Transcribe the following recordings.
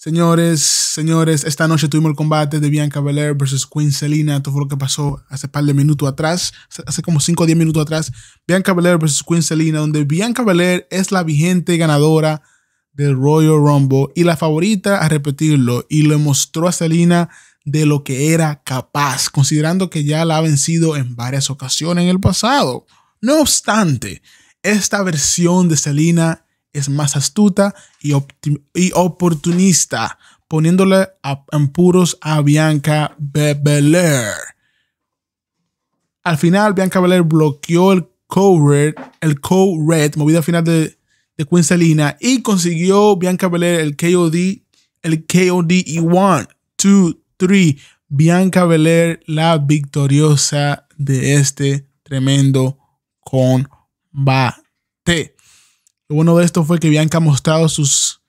Señores, señores, esta noche tuvimos el combate de Bianca Belair versus Queen Selina. Todo fue lo que pasó hace par de minutos atrás, hace como 5 o 10 minutos atrás. Bianca Belair versus Queen Selina, donde Bianca Belair es la vigente ganadora del Royal Rumble y la favorita a repetirlo. Y le mostró a Selina de lo que era capaz, considerando que ya la ha vencido en varias ocasiones en el pasado. No obstante, esta versión de Selina es más astuta y, oportunista, poniéndole a, en a Bianca Belair. Al final, Bianca Belair bloqueó el co-red, el red movida final de, de y consiguió Bianca Belair el KOD, el KOD y 1, 2, 3. Bianca Belair, la victoriosa de este tremendo combate. Lo bueno de esto fue que Bianca ha mostrado sus,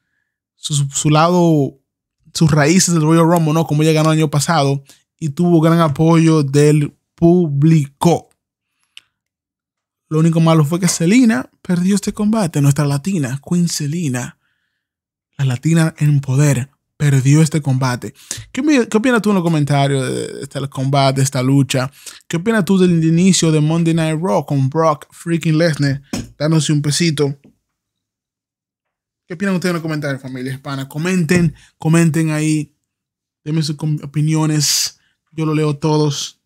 su lado, sus raíces del rollo Rumble, ¿no? Como ella ganó el año pasado y tuvo gran apoyo del público. Lo único malo fue que Selina perdió este combate. Nuestra latina, Queen Selina, la latina en poder, perdió este combate. ¿Qué, ¿Qué, opinas tú en los comentarios de este combate, de esta lucha? ¿Qué opinas tú del inicio de Monday Night Raw con Brock freaking Lesnar dándose un pesito? ¿Qué opinan ustedes en los comentarios, familia hispana? Comenten, comenten ahí. Denme sus opiniones. Yo lo leo todos.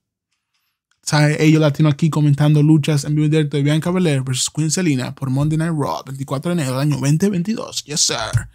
¿Sabe? Ellos latino aquí comentando luchas en vivo directo de Bianca Belair versus Queen Selena por Monday Night Raw, 24 de enero del año 2022. Yes, sir.